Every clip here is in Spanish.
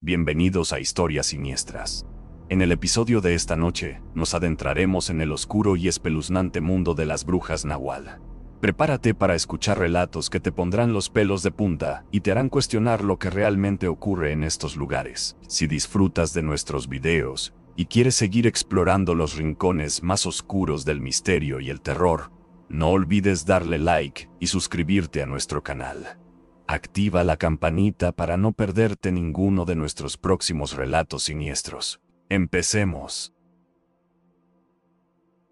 Bienvenidos a Historias Siniestras. En el episodio de esta noche, nos adentraremos en el oscuro y espeluznante mundo de las brujas nahual. Prepárate para escuchar relatos que te pondrán los pelos de punta y te harán cuestionar lo que realmente ocurre en estos lugares. Si disfrutas de nuestros videos y quieres seguir explorando los rincones más oscuros del misterio y el terror, no olvides darle like y suscribirte a nuestro canal. Activa la campanita para no perderte ninguno de nuestros próximos relatos siniestros. Empecemos.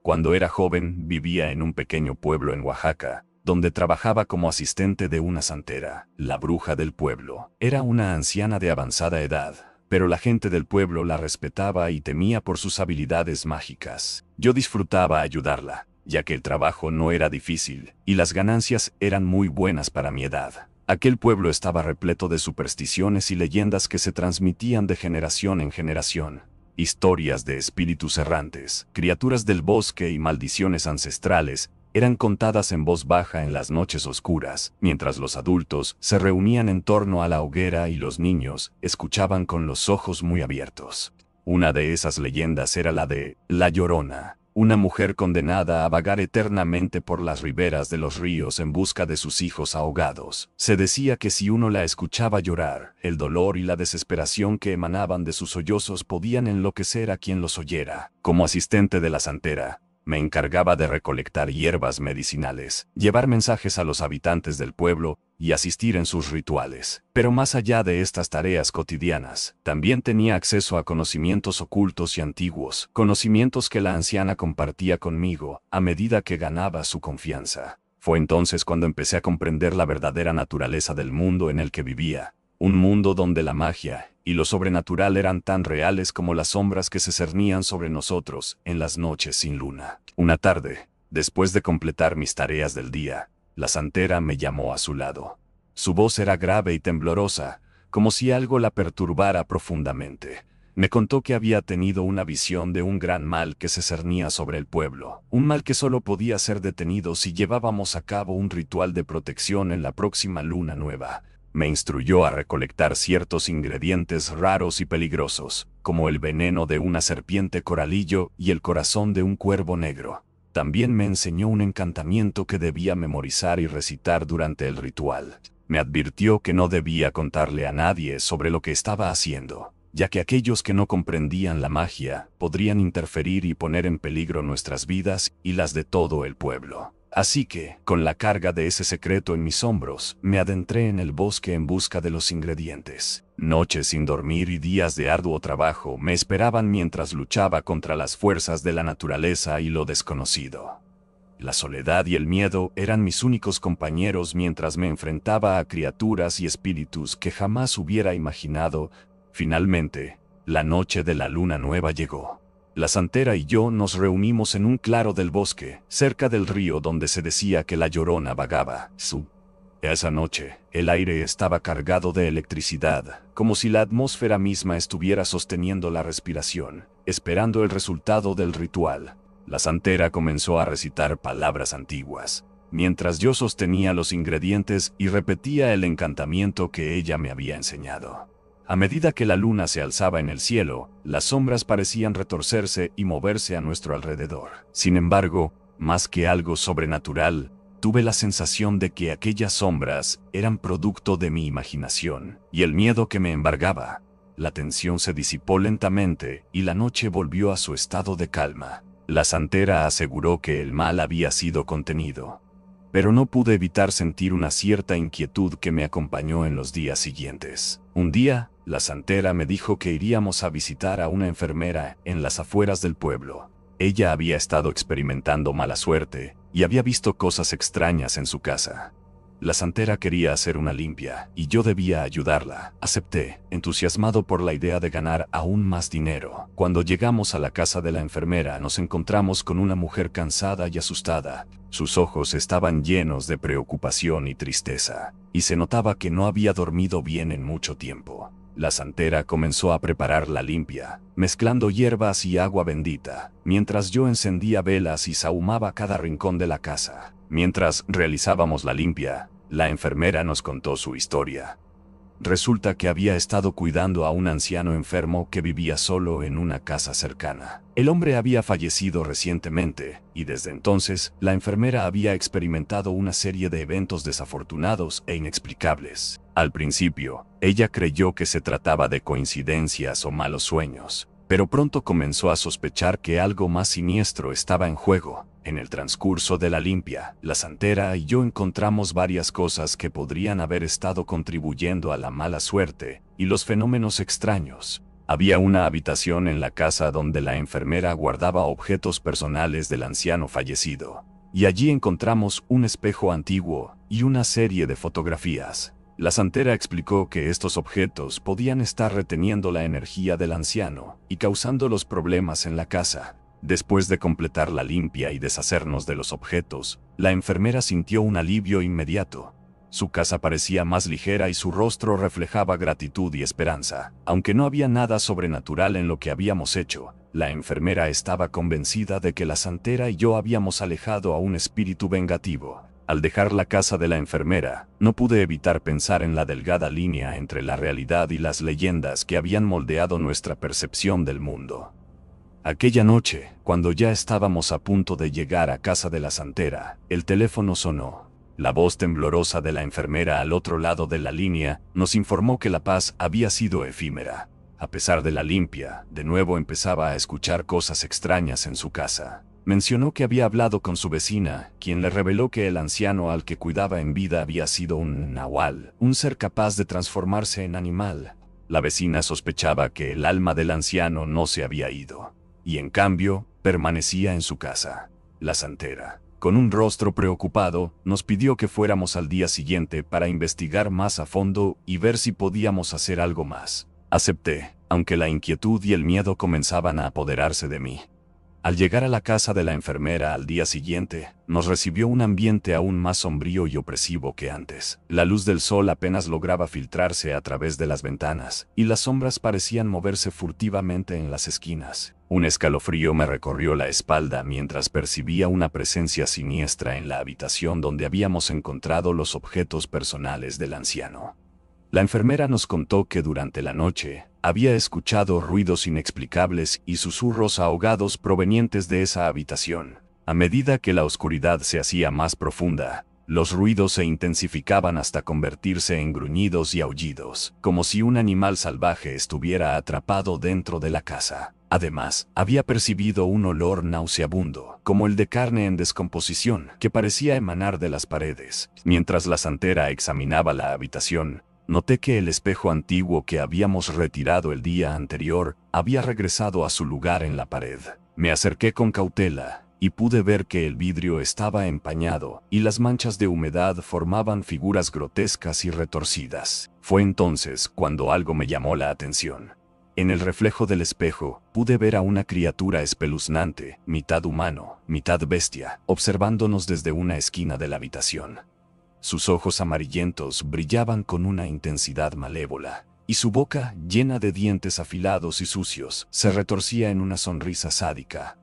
Cuando era joven vivía en un pequeño pueblo en Oaxaca, donde trabajaba como asistente de una santera, la bruja del pueblo. Era una anciana de avanzada edad, pero la gente del pueblo la respetaba y temía por sus habilidades mágicas. Yo disfrutaba ayudarla, ya que el trabajo no era difícil y las ganancias eran muy buenas para mi edad. Aquel pueblo estaba repleto de supersticiones y leyendas que se transmitían de generación en generación. Historias de espíritus errantes, criaturas del bosque y maldiciones ancestrales eran contadas en voz baja en las noches oscuras, mientras los adultos se reunían en torno a la hoguera y los niños escuchaban con los ojos muy abiertos. Una de esas leyendas era la de La Llorona, una mujer condenada a vagar eternamente por las riberas de los ríos en busca de sus hijos ahogados. Se decía que si uno la escuchaba llorar, el dolor y la desesperación que emanaban de sus sollozos podían enloquecer a quien los oyera. Como asistente de la santera, me encargaba de recolectar hierbas medicinales, llevar mensajes a los habitantes del pueblo y asistir en sus rituales. Pero más allá de estas tareas cotidianas, también tenía acceso a conocimientos ocultos y antiguos, conocimientos que la anciana compartía conmigo a medida que ganaba su confianza. Fue entonces cuando empecé a comprender la verdadera naturaleza del mundo en el que vivía, un mundo donde la magia y lo sobrenatural eran tan reales como las sombras que se cernían sobre nosotros en las noches sin luna. Una tarde, después de completar mis tareas del día, la santera me llamó a su lado. Su voz era grave y temblorosa, como si algo la perturbara profundamente. Me contó que había tenido una visión de un gran mal que se cernía sobre el pueblo, un mal que solo podía ser detenido si llevábamos a cabo un ritual de protección en la próxima luna nueva me instruyó a recolectar ciertos ingredientes raros y peligrosos, como el veneno de una serpiente coralillo y el corazón de un cuervo negro. También me enseñó un encantamiento que debía memorizar y recitar durante el ritual. Me advirtió que no debía contarle a nadie sobre lo que estaba haciendo, ya que aquellos que no comprendían la magia podrían interferir y poner en peligro nuestras vidas y las de todo el pueblo. Así que, con la carga de ese secreto en mis hombros, me adentré en el bosque en busca de los ingredientes. Noches sin dormir y días de arduo trabajo me esperaban mientras luchaba contra las fuerzas de la naturaleza y lo desconocido. La soledad y el miedo eran mis únicos compañeros mientras me enfrentaba a criaturas y espíritus que jamás hubiera imaginado. Finalmente, la noche de la luna nueva llegó la santera y yo nos reunimos en un claro del bosque, cerca del río donde se decía que la llorona vagaba. Su. Esa noche, el aire estaba cargado de electricidad, como si la atmósfera misma estuviera sosteniendo la respiración, esperando el resultado del ritual. La santera comenzó a recitar palabras antiguas, mientras yo sostenía los ingredientes y repetía el encantamiento que ella me había enseñado. A medida que la luna se alzaba en el cielo, las sombras parecían retorcerse y moverse a nuestro alrededor. Sin embargo, más que algo sobrenatural, tuve la sensación de que aquellas sombras eran producto de mi imaginación, y el miedo que me embargaba. La tensión se disipó lentamente y la noche volvió a su estado de calma. La santera aseguró que el mal había sido contenido, pero no pude evitar sentir una cierta inquietud que me acompañó en los días siguientes. Un día, la santera me dijo que iríamos a visitar a una enfermera en las afueras del pueblo. Ella había estado experimentando mala suerte y había visto cosas extrañas en su casa. La santera quería hacer una limpia y yo debía ayudarla. Acepté, entusiasmado por la idea de ganar aún más dinero. Cuando llegamos a la casa de la enfermera nos encontramos con una mujer cansada y asustada. Sus ojos estaban llenos de preocupación y tristeza, y se notaba que no había dormido bien en mucho tiempo. La santera comenzó a preparar la limpia, mezclando hierbas y agua bendita, mientras yo encendía velas y sahumaba cada rincón de la casa. Mientras realizábamos la limpia, la enfermera nos contó su historia, Resulta que había estado cuidando a un anciano enfermo que vivía solo en una casa cercana. El hombre había fallecido recientemente, y desde entonces, la enfermera había experimentado una serie de eventos desafortunados e inexplicables. Al principio, ella creyó que se trataba de coincidencias o malos sueños, pero pronto comenzó a sospechar que algo más siniestro estaba en juego, en el transcurso de la limpia, la santera y yo encontramos varias cosas que podrían haber estado contribuyendo a la mala suerte y los fenómenos extraños. Había una habitación en la casa donde la enfermera guardaba objetos personales del anciano fallecido, y allí encontramos un espejo antiguo y una serie de fotografías. La santera explicó que estos objetos podían estar reteniendo la energía del anciano y causando los problemas en la casa. Después de completar la limpia y deshacernos de los objetos, la enfermera sintió un alivio inmediato. Su casa parecía más ligera y su rostro reflejaba gratitud y esperanza. Aunque no había nada sobrenatural en lo que habíamos hecho, la enfermera estaba convencida de que la santera y yo habíamos alejado a un espíritu vengativo. Al dejar la casa de la enfermera, no pude evitar pensar en la delgada línea entre la realidad y las leyendas que habían moldeado nuestra percepción del mundo. Aquella noche, cuando ya estábamos a punto de llegar a casa de la santera, el teléfono sonó. La voz temblorosa de la enfermera al otro lado de la línea nos informó que la paz había sido efímera. A pesar de la limpia, de nuevo empezaba a escuchar cosas extrañas en su casa. Mencionó que había hablado con su vecina, quien le reveló que el anciano al que cuidaba en vida había sido un nahual, un ser capaz de transformarse en animal. La vecina sospechaba que el alma del anciano no se había ido y en cambio, permanecía en su casa. La santera, con un rostro preocupado, nos pidió que fuéramos al día siguiente para investigar más a fondo y ver si podíamos hacer algo más. Acepté, aunque la inquietud y el miedo comenzaban a apoderarse de mí. Al llegar a la casa de la enfermera al día siguiente, nos recibió un ambiente aún más sombrío y opresivo que antes. La luz del sol apenas lograba filtrarse a través de las ventanas, y las sombras parecían moverse furtivamente en las esquinas. Un escalofrío me recorrió la espalda mientras percibía una presencia siniestra en la habitación donde habíamos encontrado los objetos personales del anciano. La enfermera nos contó que durante la noche, había escuchado ruidos inexplicables y susurros ahogados provenientes de esa habitación. A medida que la oscuridad se hacía más profunda, los ruidos se intensificaban hasta convertirse en gruñidos y aullidos, como si un animal salvaje estuviera atrapado dentro de la casa. Además, había percibido un olor nauseabundo, como el de carne en descomposición, que parecía emanar de las paredes. Mientras la santera examinaba la habitación, noté que el espejo antiguo que habíamos retirado el día anterior había regresado a su lugar en la pared. Me acerqué con cautela, y pude ver que el vidrio estaba empañado, y las manchas de humedad formaban figuras grotescas y retorcidas. Fue entonces cuando algo me llamó la atención. En el reflejo del espejo, pude ver a una criatura espeluznante, mitad humano, mitad bestia, observándonos desde una esquina de la habitación. Sus ojos amarillentos brillaban con una intensidad malévola, y su boca, llena de dientes afilados y sucios, se retorcía en una sonrisa sádica.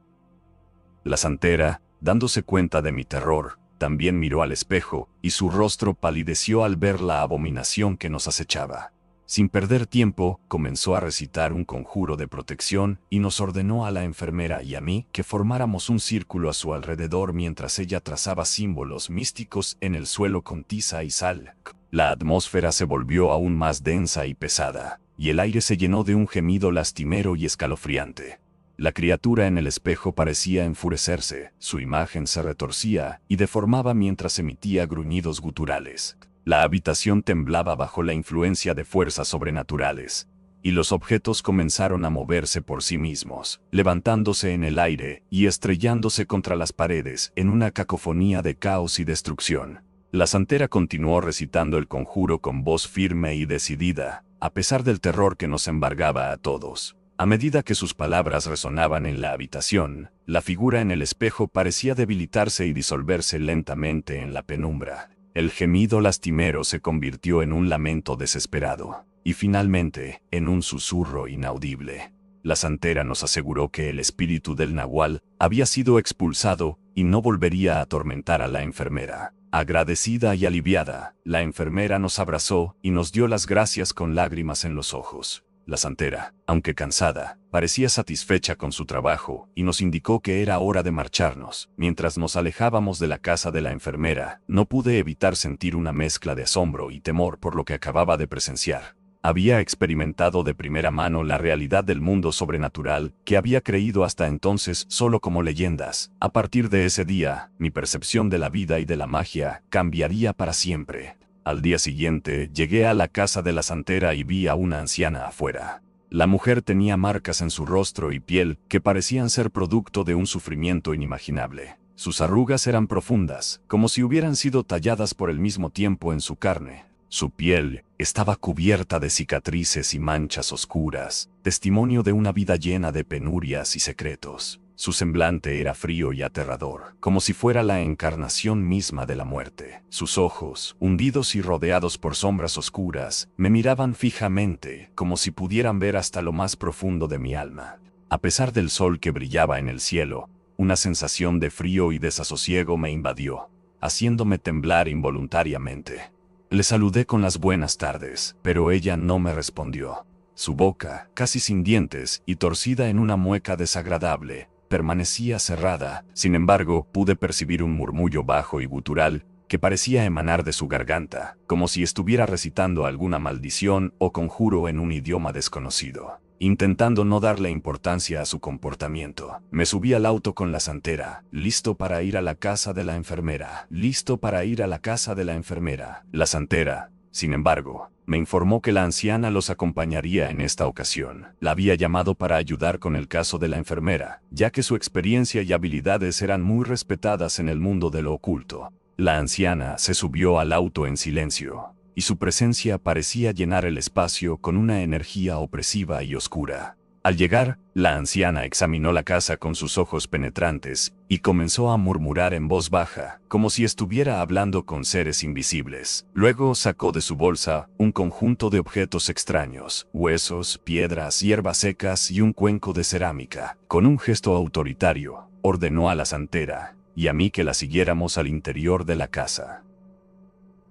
La santera, dándose cuenta de mi terror, también miró al espejo, y su rostro palideció al ver la abominación que nos acechaba. Sin perder tiempo, comenzó a recitar un conjuro de protección y nos ordenó a la enfermera y a mí que formáramos un círculo a su alrededor mientras ella trazaba símbolos místicos en el suelo con tiza y sal. La atmósfera se volvió aún más densa y pesada, y el aire se llenó de un gemido lastimero y escalofriante. La criatura en el espejo parecía enfurecerse, su imagen se retorcía y deformaba mientras emitía gruñidos guturales. La habitación temblaba bajo la influencia de fuerzas sobrenaturales, y los objetos comenzaron a moverse por sí mismos, levantándose en el aire y estrellándose contra las paredes en una cacofonía de caos y destrucción. La santera continuó recitando el conjuro con voz firme y decidida, a pesar del terror que nos embargaba a todos. A medida que sus palabras resonaban en la habitación, la figura en el espejo parecía debilitarse y disolverse lentamente en la penumbra, el gemido lastimero se convirtió en un lamento desesperado, y finalmente, en un susurro inaudible. La santera nos aseguró que el espíritu del nahual había sido expulsado y no volvería a atormentar a la enfermera. Agradecida y aliviada, la enfermera nos abrazó y nos dio las gracias con lágrimas en los ojos. La santera, aunque cansada, parecía satisfecha con su trabajo, y nos indicó que era hora de marcharnos. Mientras nos alejábamos de la casa de la enfermera, no pude evitar sentir una mezcla de asombro y temor por lo que acababa de presenciar. Había experimentado de primera mano la realidad del mundo sobrenatural, que había creído hasta entonces solo como leyendas. A partir de ese día, mi percepción de la vida y de la magia cambiaría para siempre. Al día siguiente, llegué a la casa de la santera y vi a una anciana afuera. La mujer tenía marcas en su rostro y piel que parecían ser producto de un sufrimiento inimaginable. Sus arrugas eran profundas, como si hubieran sido talladas por el mismo tiempo en su carne. Su piel estaba cubierta de cicatrices y manchas oscuras, testimonio de una vida llena de penurias y secretos. Su semblante era frío y aterrador, como si fuera la encarnación misma de la muerte. Sus ojos, hundidos y rodeados por sombras oscuras, me miraban fijamente, como si pudieran ver hasta lo más profundo de mi alma. A pesar del sol que brillaba en el cielo, una sensación de frío y desasosiego me invadió, haciéndome temblar involuntariamente. Le saludé con las buenas tardes, pero ella no me respondió. Su boca, casi sin dientes y torcida en una mueca desagradable, permanecía cerrada, sin embargo, pude percibir un murmullo bajo y gutural que parecía emanar de su garganta, como si estuviera recitando alguna maldición o conjuro en un idioma desconocido. Intentando no darle importancia a su comportamiento, me subí al auto con la santera, listo para ir a la casa de la enfermera, listo para ir a la casa de la enfermera. La santera, sin embargo, me informó que la anciana los acompañaría en esta ocasión. La había llamado para ayudar con el caso de la enfermera, ya que su experiencia y habilidades eran muy respetadas en el mundo de lo oculto. La anciana se subió al auto en silencio, y su presencia parecía llenar el espacio con una energía opresiva y oscura. Al llegar, la anciana examinó la casa con sus ojos penetrantes y comenzó a murmurar en voz baja, como si estuviera hablando con seres invisibles. Luego sacó de su bolsa un conjunto de objetos extraños, huesos, piedras, hierbas secas y un cuenco de cerámica. Con un gesto autoritario, ordenó a la santera y a mí que la siguiéramos al interior de la casa.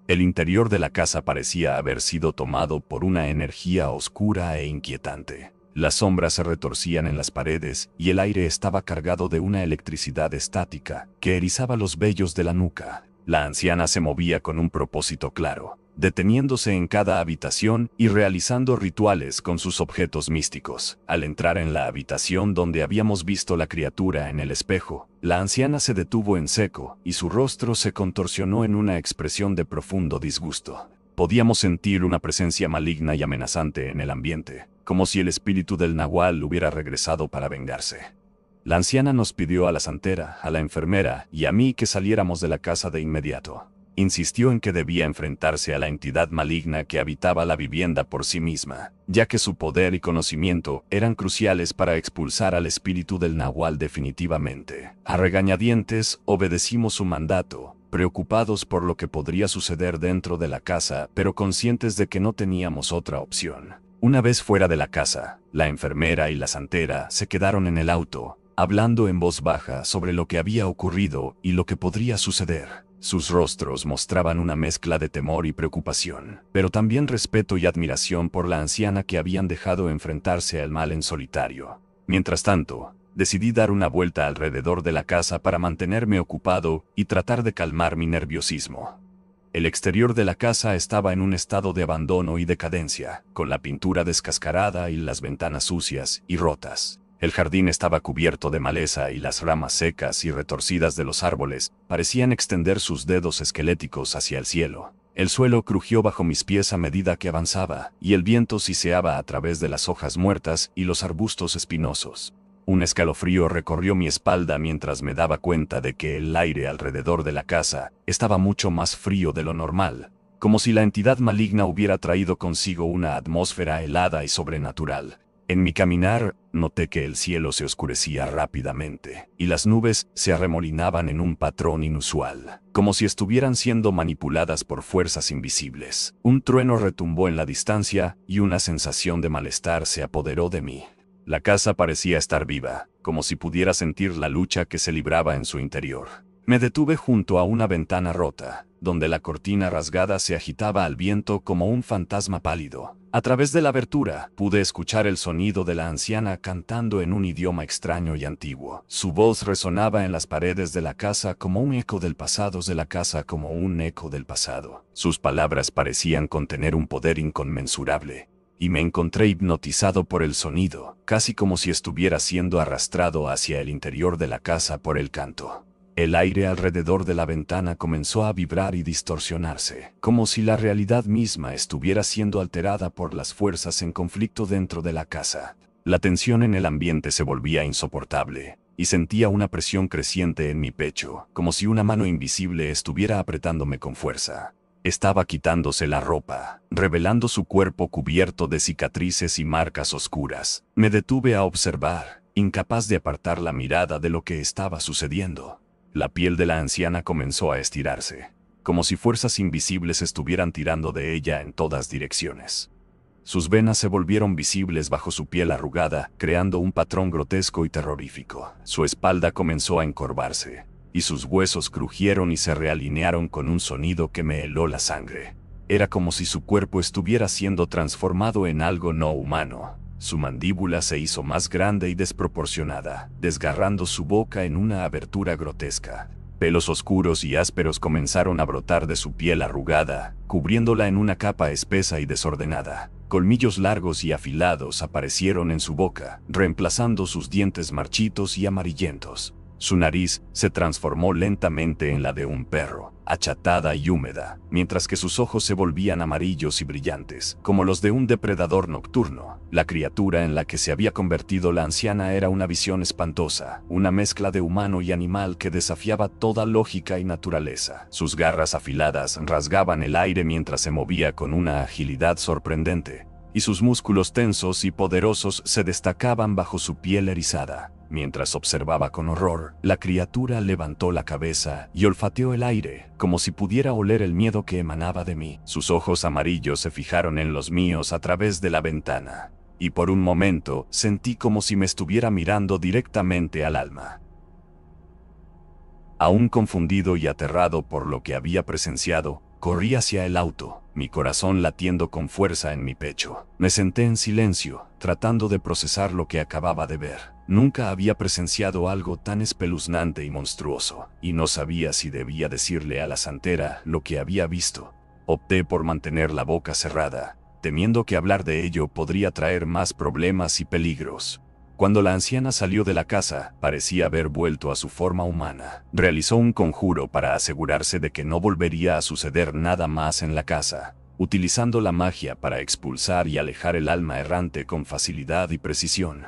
El interior de la casa parecía haber sido tomado por una energía oscura e inquietante. Las sombras se retorcían en las paredes y el aire estaba cargado de una electricidad estática que erizaba los vellos de la nuca. La anciana se movía con un propósito claro, deteniéndose en cada habitación y realizando rituales con sus objetos místicos. Al entrar en la habitación donde habíamos visto la criatura en el espejo, la anciana se detuvo en seco y su rostro se contorsionó en una expresión de profundo disgusto podíamos sentir una presencia maligna y amenazante en el ambiente, como si el espíritu del nahual hubiera regresado para vengarse. La anciana nos pidió a la santera, a la enfermera y a mí que saliéramos de la casa de inmediato. Insistió en que debía enfrentarse a la entidad maligna que habitaba la vivienda por sí misma, ya que su poder y conocimiento eran cruciales para expulsar al espíritu del nahual definitivamente. A regañadientes obedecimos su mandato, preocupados por lo que podría suceder dentro de la casa, pero conscientes de que no teníamos otra opción. Una vez fuera de la casa, la enfermera y la santera se quedaron en el auto, hablando en voz baja sobre lo que había ocurrido y lo que podría suceder. Sus rostros mostraban una mezcla de temor y preocupación, pero también respeto y admiración por la anciana que habían dejado enfrentarse al mal en solitario. Mientras tanto, decidí dar una vuelta alrededor de la casa para mantenerme ocupado y tratar de calmar mi nerviosismo. El exterior de la casa estaba en un estado de abandono y decadencia, con la pintura descascarada y las ventanas sucias y rotas. El jardín estaba cubierto de maleza y las ramas secas y retorcidas de los árboles parecían extender sus dedos esqueléticos hacia el cielo. El suelo crujió bajo mis pies a medida que avanzaba, y el viento siseaba a través de las hojas muertas y los arbustos espinosos. Un escalofrío recorrió mi espalda mientras me daba cuenta de que el aire alrededor de la casa estaba mucho más frío de lo normal, como si la entidad maligna hubiera traído consigo una atmósfera helada y sobrenatural. En mi caminar, noté que el cielo se oscurecía rápidamente, y las nubes se arremolinaban en un patrón inusual, como si estuvieran siendo manipuladas por fuerzas invisibles. Un trueno retumbó en la distancia, y una sensación de malestar se apoderó de mí. La casa parecía estar viva, como si pudiera sentir la lucha que se libraba en su interior. Me detuve junto a una ventana rota, donde la cortina rasgada se agitaba al viento como un fantasma pálido. A través de la abertura pude escuchar el sonido de la anciana cantando en un idioma extraño y antiguo. Su voz resonaba en las paredes de la casa como un eco del pasado de la casa como un eco del pasado. Sus palabras parecían contener un poder inconmensurable, y me encontré hipnotizado por el sonido, casi como si estuviera siendo arrastrado hacia el interior de la casa por el canto. El aire alrededor de la ventana comenzó a vibrar y distorsionarse, como si la realidad misma estuviera siendo alterada por las fuerzas en conflicto dentro de la casa. La tensión en el ambiente se volvía insoportable, y sentía una presión creciente en mi pecho, como si una mano invisible estuviera apretándome con fuerza. Estaba quitándose la ropa, revelando su cuerpo cubierto de cicatrices y marcas oscuras. Me detuve a observar, incapaz de apartar la mirada de lo que estaba sucediendo. La piel de la anciana comenzó a estirarse, como si fuerzas invisibles estuvieran tirando de ella en todas direcciones. Sus venas se volvieron visibles bajo su piel arrugada, creando un patrón grotesco y terrorífico. Su espalda comenzó a encorvarse, y sus huesos crujieron y se realinearon con un sonido que me heló la sangre. Era como si su cuerpo estuviera siendo transformado en algo no humano. Su mandíbula se hizo más grande y desproporcionada, desgarrando su boca en una abertura grotesca. Pelos oscuros y ásperos comenzaron a brotar de su piel arrugada, cubriéndola en una capa espesa y desordenada. Colmillos largos y afilados aparecieron en su boca, reemplazando sus dientes marchitos y amarillentos. Su nariz se transformó lentamente en la de un perro, achatada y húmeda, mientras que sus ojos se volvían amarillos y brillantes, como los de un depredador nocturno. La criatura en la que se había convertido la anciana era una visión espantosa, una mezcla de humano y animal que desafiaba toda lógica y naturaleza. Sus garras afiladas rasgaban el aire mientras se movía con una agilidad sorprendente, y sus músculos tensos y poderosos se destacaban bajo su piel erizada. Mientras observaba con horror, la criatura levantó la cabeza y olfateó el aire, como si pudiera oler el miedo que emanaba de mí. Sus ojos amarillos se fijaron en los míos a través de la ventana, y por un momento sentí como si me estuviera mirando directamente al alma. Aún confundido y aterrado por lo que había presenciado, corrí hacia el auto, mi corazón latiendo con fuerza en mi pecho. Me senté en silencio, tratando de procesar lo que acababa de ver. Nunca había presenciado algo tan espeluznante y monstruoso, y no sabía si debía decirle a la santera lo que había visto. Opté por mantener la boca cerrada, temiendo que hablar de ello podría traer más problemas y peligros. Cuando la anciana salió de la casa, parecía haber vuelto a su forma humana. Realizó un conjuro para asegurarse de que no volvería a suceder nada más en la casa, utilizando la magia para expulsar y alejar el alma errante con facilidad y precisión.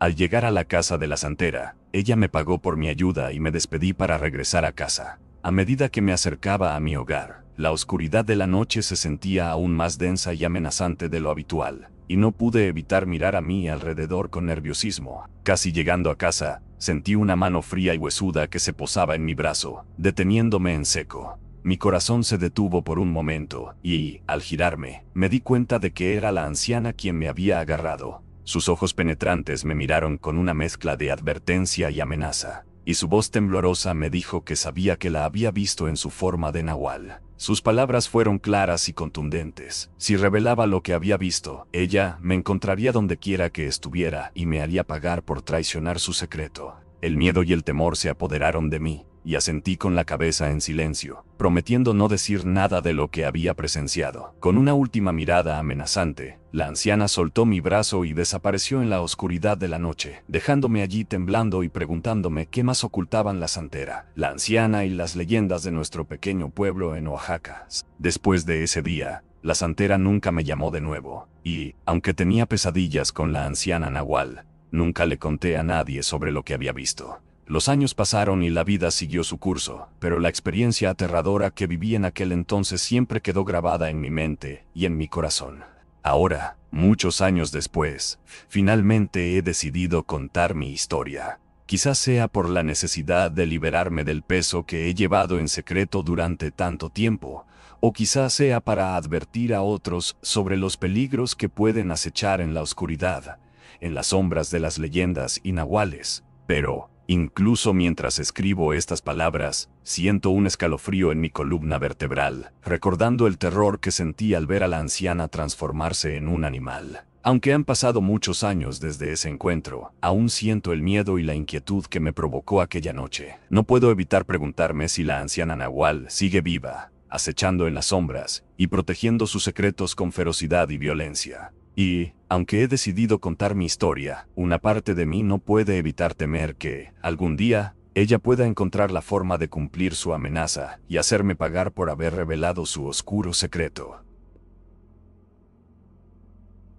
Al llegar a la casa de la santera, ella me pagó por mi ayuda y me despedí para regresar a casa. A medida que me acercaba a mi hogar, la oscuridad de la noche se sentía aún más densa y amenazante de lo habitual, y no pude evitar mirar a mi alrededor con nerviosismo. Casi llegando a casa, sentí una mano fría y huesuda que se posaba en mi brazo, deteniéndome en seco. Mi corazón se detuvo por un momento, y, al girarme, me di cuenta de que era la anciana quien me había agarrado, sus ojos penetrantes me miraron con una mezcla de advertencia y amenaza, y su voz temblorosa me dijo que sabía que la había visto en su forma de nahual. Sus palabras fueron claras y contundentes. Si revelaba lo que había visto, ella me encontraría donde quiera que estuviera y me haría pagar por traicionar su secreto. El miedo y el temor se apoderaron de mí, y asentí con la cabeza en silencio, prometiendo no decir nada de lo que había presenciado. Con una última mirada amenazante, la anciana soltó mi brazo y desapareció en la oscuridad de la noche, dejándome allí temblando y preguntándome qué más ocultaban la santera, la anciana y las leyendas de nuestro pequeño pueblo en Oaxaca. Después de ese día, la santera nunca me llamó de nuevo, y, aunque tenía pesadillas con la anciana Nahual, nunca le conté a nadie sobre lo que había visto. Los años pasaron y la vida siguió su curso, pero la experiencia aterradora que viví en aquel entonces siempre quedó grabada en mi mente y en mi corazón. Ahora, muchos años después, finalmente he decidido contar mi historia. Quizás sea por la necesidad de liberarme del peso que he llevado en secreto durante tanto tiempo, o quizás sea para advertir a otros sobre los peligros que pueden acechar en la oscuridad, en las sombras de las leyendas y Pero, Incluso mientras escribo estas palabras, siento un escalofrío en mi columna vertebral, recordando el terror que sentí al ver a la anciana transformarse en un animal. Aunque han pasado muchos años desde ese encuentro, aún siento el miedo y la inquietud que me provocó aquella noche. No puedo evitar preguntarme si la anciana Nahual sigue viva, acechando en las sombras y protegiendo sus secretos con ferocidad y violencia. Y, aunque he decidido contar mi historia, una parte de mí no puede evitar temer que, algún día, ella pueda encontrar la forma de cumplir su amenaza y hacerme pagar por haber revelado su oscuro secreto.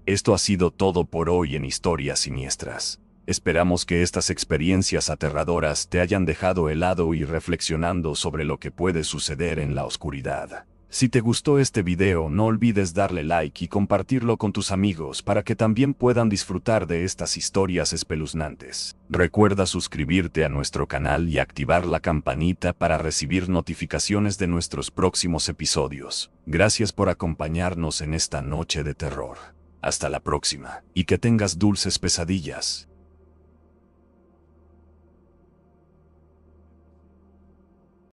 Esto ha sido todo por hoy en Historias Siniestras. Esperamos que estas experiencias aterradoras te hayan dejado helado y reflexionando sobre lo que puede suceder en la oscuridad. Si te gustó este video no olvides darle like y compartirlo con tus amigos para que también puedan disfrutar de estas historias espeluznantes. Recuerda suscribirte a nuestro canal y activar la campanita para recibir notificaciones de nuestros próximos episodios. Gracias por acompañarnos en esta noche de terror. Hasta la próxima, y que tengas dulces pesadillas.